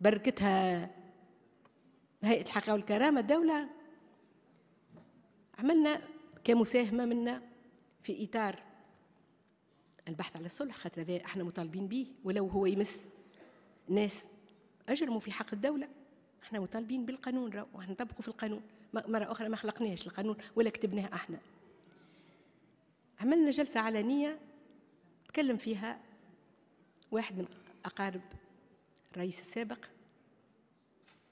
بركتها هيئة الحقيقة والكرامة الدولة عملنا كمساهمة منا في إطار البحث على الصلح خاطر هذا احنا مطالبين به ولو هو يمس ناس اجرموا في حق الدوله احنا مطالبين بالقانون راهو نطبقوا في القانون مره اخرى ما خلقناش القانون ولا كتبناه احنا عملنا جلسه علنيه تكلم فيها واحد من اقارب الرئيس السابق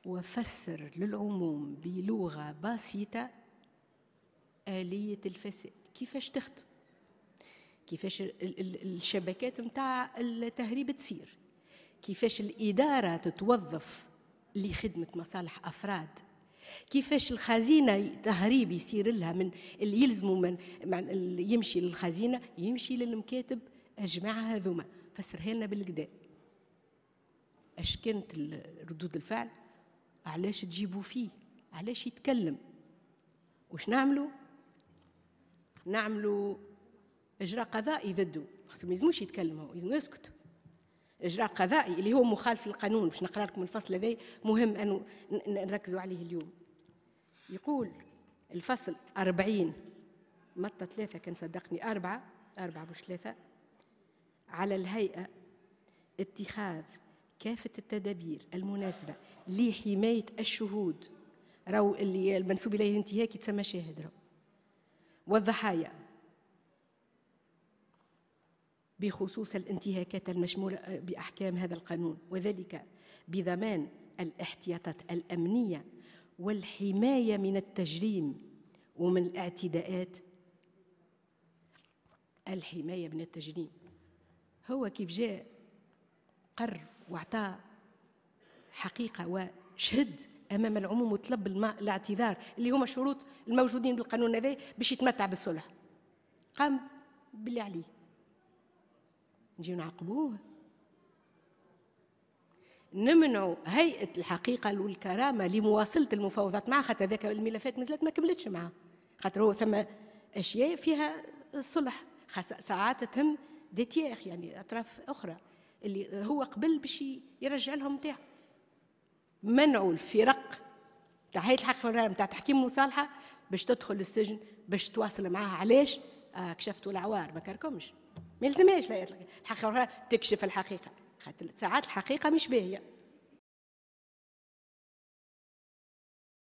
وفسر للعموم بلغة بسيطة آلية الفساد كيفاش تخدم كيفاش الشبكات متاع التهريب تصير كيفاش الإدارة تتوظف لخدمة مصالح أفراد كيفاش الخزينة تهريب يصير لها من اللي يلزموا من, اللي يمشي للخزينة يمشي للمكاتب أجمع هذوما فسرها لنا بالكدا اش كانت ردود الفعل علاش تجيبوا فيه علاش يتكلم وش نعملوا نعملوا اجراء قضائي ضده خصهم ما يلزموش يتكلم يسكتوا يلزمو اجراء قضائي اللي هو مخالف للقانون باش نقرا لكم الفصل هذا مهم ان نركزوا عليه اليوم يقول الفصل 40 مطة ثلاثة كان صدقني أربعة أربعة مش ثلاثة على الهيئة اتخاذ كافة التدابير المناسبة لحماية الشهود رو اللي المنسوب إليه الانتهاك يتسمى شاهد رو والضحايا بخصوص الانتهاكات المشمولة آه، بأحكام هذا القانون وذلك بضمان الاحتياطات الأمنية والحماية من التجريم ومن الاعتداءات الحماية من التجريم هو كيف جاء قرر واعطى حقيقه وشهد امام العموم وطلب الاعتذار اللي هما شروط الموجودين بالقانون هذا باش يتمتع بالصلح قام باللي عليه نجيو نعاقبوه نمنع هيئه الحقيقه والكرامه لمواصله المفاوضات مع خاطر هذاك الملفات مازالت ما كملتش معاه خاطر هو ثم اشياء فيها الصلح ساعات تهم دي يعني اطراف اخرى اللي هو قبل باش يرجع لهم نتاعهم منعوا الفرق تاع هيئه الحق والرعايه نتاع تحكيم المصالحه باش تدخل للسجن باش تواصل معاها علاش آه كشفتوا العوار ما كركمش ما يلزمهاش الحق تكشف الحقيقه خاطر ساعات الحقيقه مش باهيه